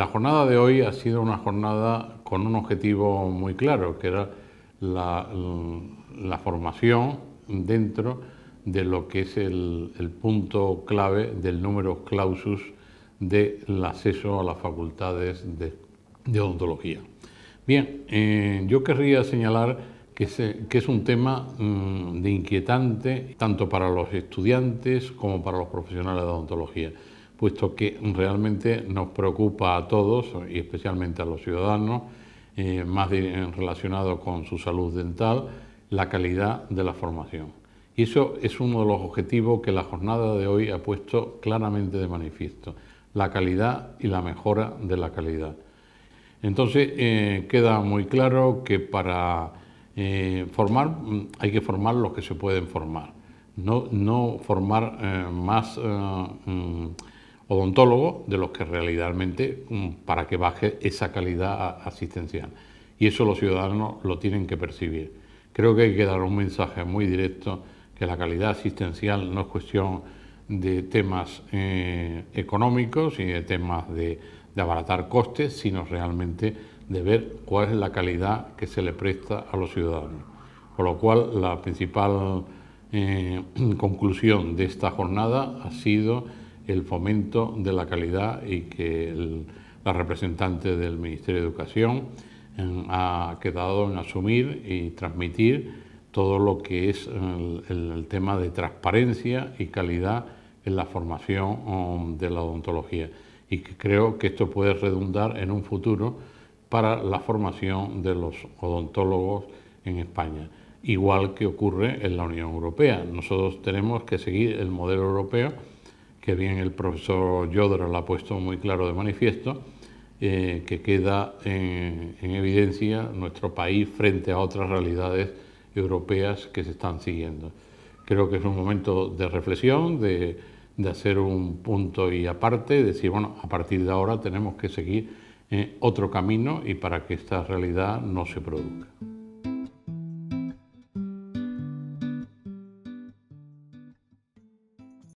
La jornada de hoy ha sido una jornada con un objetivo muy claro, que era la, formación dentro de lo que es el, punto clave del número clausus del acceso a las facultades de, odontología. Bien, eh, yo querría señalar que, es un tema mm, de inquietante tanto para los estudiantes como para los profesionales de odontología puesto que realmente nos preocupa a todos y especialmente a los ciudadanos, eh, más relacionados eh, relacionado con su salud dental, la calidad de la formación. Y eso es uno de los objetivos que la jornada de hoy ha puesto claramente de manifiesto, la calidad y la mejora de la calidad. Entonces eh, queda muy claro que para formar mm, hay que formar los que se pueden formar, no, no formar más... Mm, odontólogos de los que realmente mm, para que baje esa calidad asistencial. Y eso los ciudadanos lo tienen que percibir. Creo que hay que dar un mensaje muy directo que la calidad asistencial no es cuestión de temas eh, económicos y de temas de, abaratar costes, sino realmente de ver cuál es la calidad que se le presta a los ciudadanos. Por lo cual, la principal eh, conclusión de esta jornada ha sido el fomento de la calidad y que la representante del Ministerio de Educación eh, ha quedado en asumir y transmitir todo lo que es eh, el, tema de transparencia y calidad en la formación eh, de la odontología. Y que creo que esto puede redundar en un futuro para la formación de los odontólogos en España, igual que ocurre en la Unión Europea. Nosotros tenemos que seguir el modelo europeo que bien el profesor Yodra lo ha puesto muy claro de manifiesto, eh, que queda en, evidencia nuestro país frente a otras realidades europeas que se están siguiendo. Creo que es un momento de reflexión, de, hacer un punto y aparte, decir, bueno, a partir de ahora tenemos que seguir eh, otro camino y para que esta realidad no se produzca.